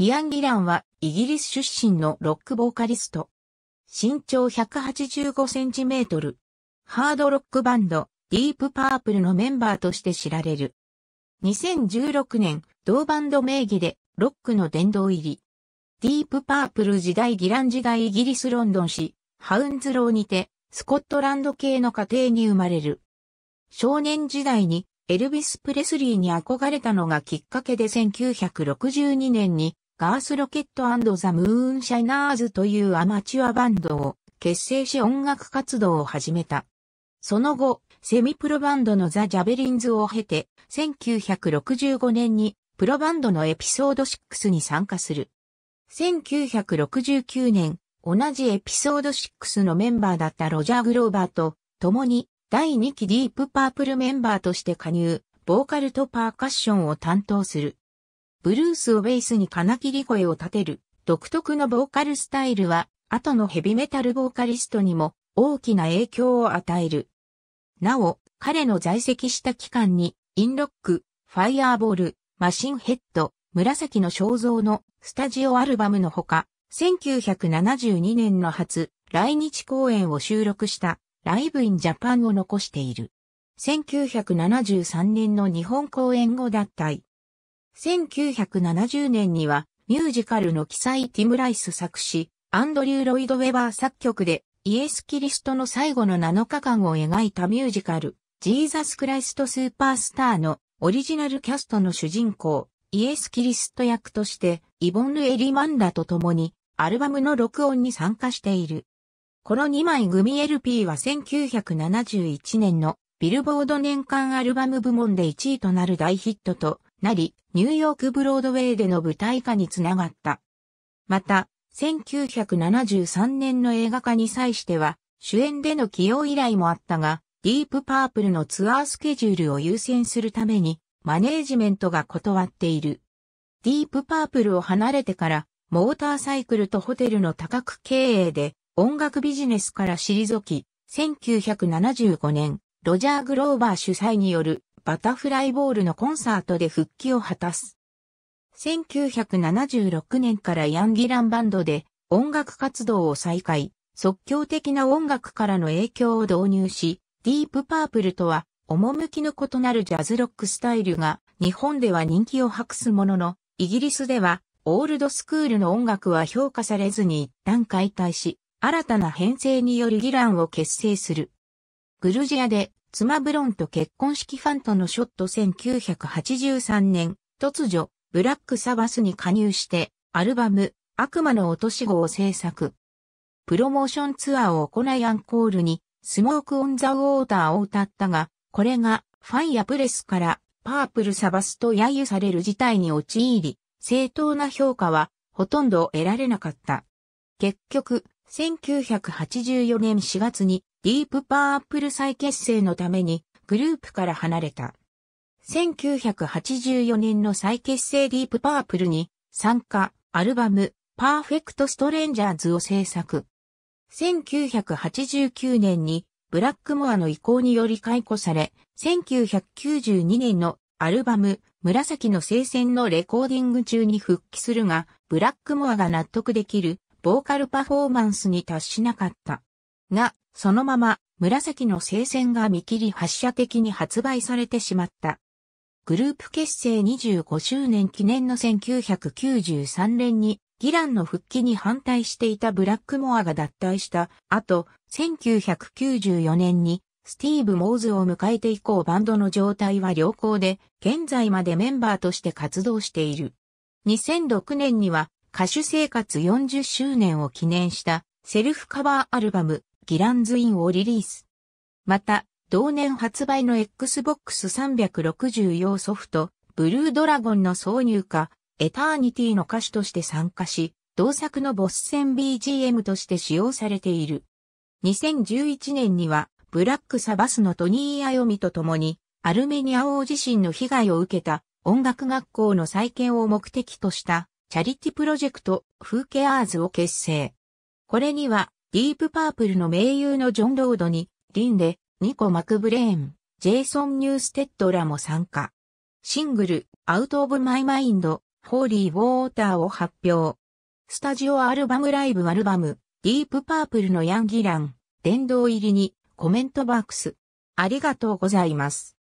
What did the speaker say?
イアン・ギランはイギリス出身のロックボーカリスト。身長185センチメートル。ハードロックバンド、ディープパープルのメンバーとして知られる。2016年、同バンド名義でロックの殿堂入り。ディープパープル時代ギラン時代イギリスロンドン市、ハウンズローにて、スコットランド系の家庭に生まれる。少年時代にエルビス・プレスリーに憧れたのがきっかけで1962年にガースロケットザ・ムーン・シャイナーズというアマチュアバンドを結成し音楽活動を始めた。その後、セミプロバンドのザ・ジャベリンズを経て、1965年にプロバンドのエピソード6に参加する。1969年、同じエピソード6のメンバーだったロジャー・グローバーと共に第2期ディープパープルメンバーとして加入、ボーカルとパーカッションを担当する。ブルースをベースに金切り声を立てる独特のボーカルスタイルは、後のヘビメタルボーカリストにも大きな影響を与える。なお、彼の在籍した期間に、インロック、ファイアーボール、マシンヘッド、紫の肖像のスタジオアルバムのほか、1972年の初、来日公演を収録したライブインジャパンを残している。1973年の日本公演後脱退。1970年にはミュージカルの記載ティム・ライス作詞、アンドリュー・ロイド・ウェバー作曲でイエス・キリストの最後の7日間を描いたミュージカル、ジーザス・クライスト・スーパースターのオリジナルキャストの主人公、イエス・キリスト役としてイボンヌ・エリマンダと共にアルバムの録音に参加している。この2枚組 LP は1971年のビルボード年間アルバム部門で1位となる大ヒットとなり、ニューヨークブロードウェイでの舞台化につながった。また、1973年の映画化に際しては、主演での起用依頼もあったが、ディープパープルのツアースケジュールを優先するために、マネージメントが断っている。ディープパープルを離れてから、モーターサイクルとホテルの多角経営で、音楽ビジネスから退き、1975年、ロジャー・グローバー主催によるバタフライボールのコンサートで復帰を果たす。1976年からヤンギランバンドで音楽活動を再開、即興的な音楽からの影響を導入し、ディープパープルとは趣の異なるジャズロックスタイルが日本では人気を博すものの、イギリスではオールドスクールの音楽は評価されずに一旦解体し、新たな編成による議論を結成する。グルジアで妻ブロンと結婚式ファンとのショット1983年、突如、ブラックサバスに加入して、アルバム、悪魔の落とし子を制作。プロモーションツアーを行いアンコールに、スモーク・オン・ザ・ウォーターを歌ったが、これが、ファンやプレスから、パープル・サバスと揶揄される事態に陥り、正当な評価は、ほとんど得られなかった。結局、1984年4月に、ディープパープル再結成のためにグループから離れた。1984年の再結成ディープパープルに参加、アルバム、パーフェクトストレンジャーズを制作。1989年にブラックモアの意向により解雇され、1992年のアルバム、紫の聖戦のレコーディング中に復帰するが、ブラックモアが納得できるボーカルパフォーマンスに達しなかった。が、そのまま、紫の聖戦が見切り発射的に発売されてしまった。グループ結成25周年記念の1993年に、ギランの復帰に反対していたブラックモアが脱退した後、1994年にスティーブ・モーズを迎えて以降バンドの状態は良好で、現在までメンバーとして活動している。2006年には歌手生活40周年を記念したセルフカバーアルバムギランズ・インをリリース。また、同年発売の Xbox 360用ソフト、ブルードラゴンの挿入歌、エターニティの歌詞として参加し、同作のボス戦 BGM として使用されている。2011年には、ブラックサバスのトニー・アヨミと共に、アルメニア王地震の被害を受けた音楽学校の再建を目的としたチャリティプロジェクト、フーケアーズを結成。これにはディープパープルの盟友のジョン・ロードに、リンレ、ニコ・マクブレーン、ジェイソン・ニューステッドらも参加。シングル、アウト・オブ・マイ・マインド、ホーリー・ウォーターを発表。スタジオアルバムライブアルバム、ディープパープルのヤンギラン、殿堂入りに、コメントバックス。ありがとうございます。